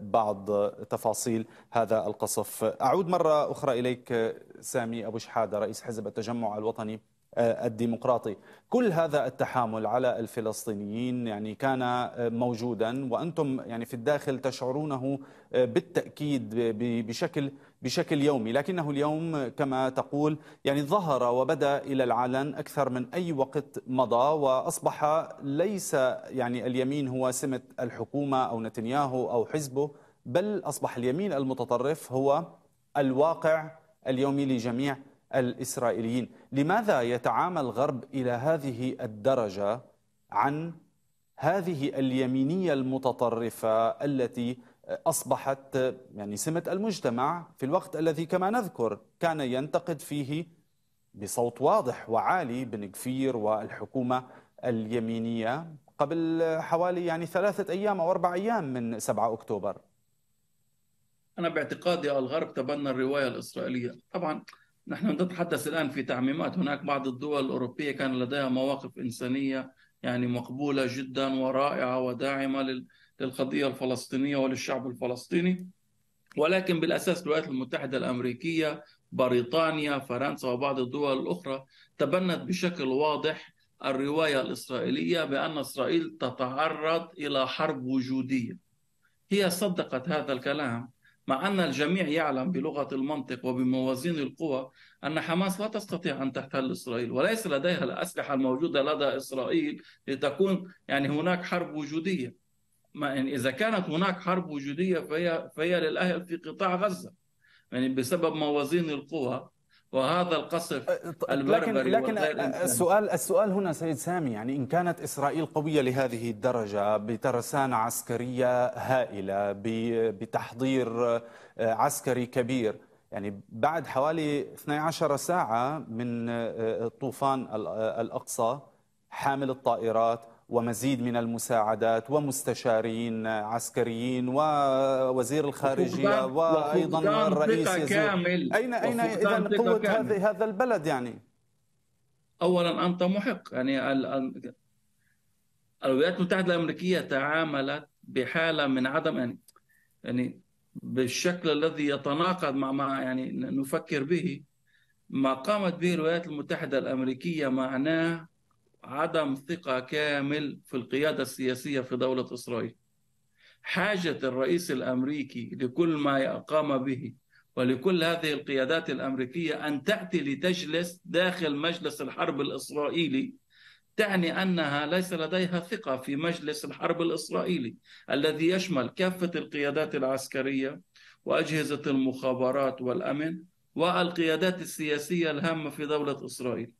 بعض تفاصيل هذا القصف أعود مرة أخرى إليك سامي أبو شحادة رئيس حزب التجمع الوطني الديمقراطي كل هذا التحامل على الفلسطينيين يعني كان آه، موجودا وانتم يعني في الداخل تشعرونه آه، بالتاكيد بشكل بشكل يومي لكنه اليوم كما تقول يعني ظهر وبدا الى العلن اكثر من اي وقت مضى واصبح ليس يعني اليمين هو سمه الحكومه او نتنياهو او حزبه بل اصبح اليمين المتطرف هو الواقع اليومي لجميع الإسرائيليين لماذا يتعامى الغرب إلى هذه الدرجة عن هذه اليمينية المتطرفة التي أصبحت يعني سمة المجتمع في الوقت الذي كما نذكر كان ينتقد فيه بصوت واضح وعالي بن كفير والحكومة اليمينية قبل حوالي يعني ثلاثة أيام أو أربع أيام من 7 أكتوبر أنا باعتقادي الغرب تبنى الرواية الإسرائيلية طبعا نحن نتحدث الآن في تعميمات هناك بعض الدول الأوروبية كان لديها مواقف إنسانية يعني مقبولة جدا ورائعة وداعمة للقضية الفلسطينية وللشعب الفلسطيني ولكن بالأساس الولايات المتحدة الأمريكية بريطانيا فرنسا وبعض الدول الأخرى تبنت بشكل واضح الرواية الإسرائيلية بأن إسرائيل تتعرض إلى حرب وجودية هي صدقت هذا الكلام مع أن الجميع يعلم بلغة المنطق وبموازين القوى أن حماس لا تستطيع أن تحتل إسرائيل وليس لديها الأسلحة الموجودة لدى إسرائيل لتكون يعني هناك حرب وجودية ما يعني إذا كانت هناك حرب وجودية فهي, فهي للأهل في قطاع غزة يعني بسبب موازين القوى وهذا القصف أه، لكن, لكن أه، السؤال السؤال هنا سيد سامي يعني ان كانت اسرائيل قويه لهذه الدرجه بترسانه عسكريه هائله بتحضير أه، عسكري كبير يعني بعد حوالي 12 ساعه من طوفان الاقصى حامل الطائرات ومزيد من المساعدات ومستشارين عسكريين ووزير الخارجيه وايضا الرئيس كامل اين اين اذا قوه هذا هذا البلد يعني؟ اولا انت محق يعني الولايات المتحده الامريكيه تعاملت بحاله من عدم يعني يعني بالشكل الذي يتناقض مع ما يعني نفكر به ما قامت به الولايات المتحده الامريكيه معناه عدم ثقة كامل في القيادة السياسية في دولة إسرائيل حاجة الرئيس الأمريكي لكل ما قام به ولكل هذه القيادات الأمريكية أن تأتي لتجلس داخل مجلس الحرب الإسرائيلي تعني انها ليس لديها ثقه في مجلس الحرب الاسرائيلي الذي يشمل كافه القيادات العسكريه واجهزه المخابرات والامن والقيادات السياسيه الهامه في دوله اسرائيل.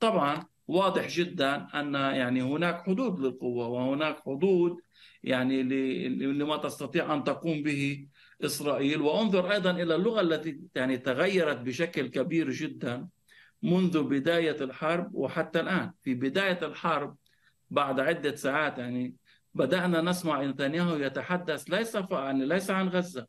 طبعا واضح جدا ان يعني هناك حدود للقوه وهناك حدود يعني لما تستطيع ان تقوم به اسرائيل وانظر ايضا الى اللغه التي يعني تغيرت بشكل كبير جدا منذ بدايه الحرب وحتى الان في بدايه الحرب بعد عده ساعات يعني بدانا نسمع نتنياهو يتحدث ليس عن يعني ليس عن غزه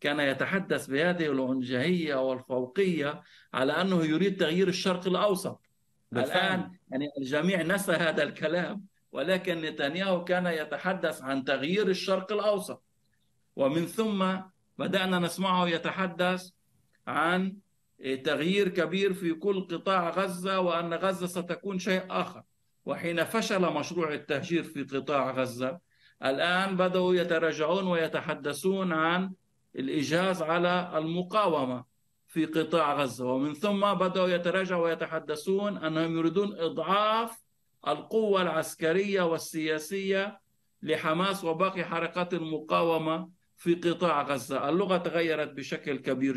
كان يتحدث بهذه العنجهيه والفوقيه على انه يريد تغيير الشرق الاوسط بالفعل. الآن يعني الجميع نسى هذا الكلام ولكن نتنياهو كان يتحدث عن تغيير الشرق الأوسط ومن ثم بدأنا نسمعه يتحدث عن إيه، تغيير كبير في كل قطاع غزة وأن غزة ستكون شيء آخر وحين فشل مشروع التهجير في قطاع غزة الآن بدأوا يتراجعون ويتحدثون عن الاجهاز على المقاومة في قطاع غزة ومن ثم بدأوا يتراجعوا ويتحدثون أنهم يريدون إضعاف القوة العسكرية والسياسية لحماس وباقي حركات المقاومة في قطاع غزة اللغة تغيرت بشكل كبير